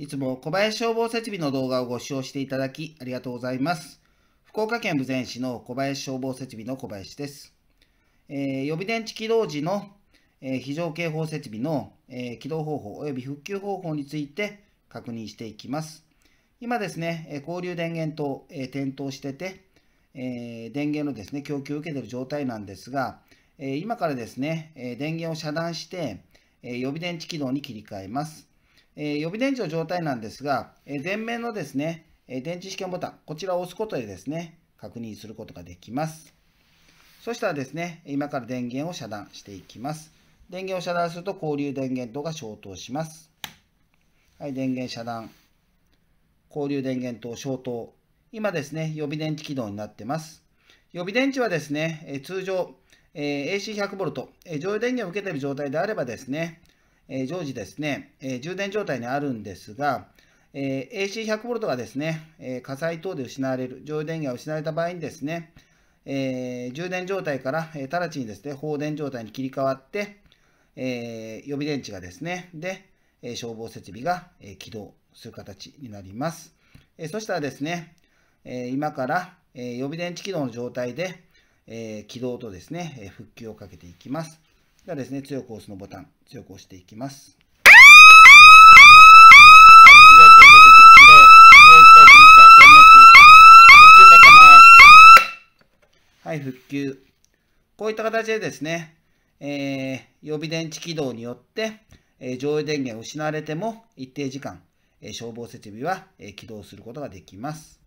いつも小林消防設備の動画をご視聴していただきありがとうございます。福岡県豊前市の小林消防設備の小林です。えー、予備電池起動時の、えー、非常警報設備の、えー、起動方法及び復旧方法について確認していきます。今ですね、え交流電源と、え点灯してて、え電源のですね、供給を受けている状態なんですが、え今からですね、え電源を遮断して、え予備電池起動に切り替えます。え予備電池の状態なんですが、え前面のですね、え電池試験ボタン、こちらを押すことでですね、確認することができます。そしたらですね、今から電源を遮断していきます。電源を遮断すると交流電源灯が消灯します。はい、電源遮断。交流電源灯消灯。今ですね、予備電池起動になってます。予備電池はですね、通常、AC100V、常用電源を受けている状態であればですね、え常時ですね、え充電状態にあるんですが、え AC100V がですね、え火災等で失われる、上位電源が失われた場合にですね、え充電状態から、え直ちにですね、放電状態に切り替わって、え予備電池がですね、で、え消防設備が、え起動する形になります。えそしたらですね、え今から、え予備電池起動の状態で、え起動とですね、え復旧をかけていきます。ではですね、強く押すのボタン、強く押していきます。はい、復旧。こういった形でですね、えー、予備電池起動によって、えー、上位電源を失われても一定時間、えー、消防設備は、えー、起動することができます。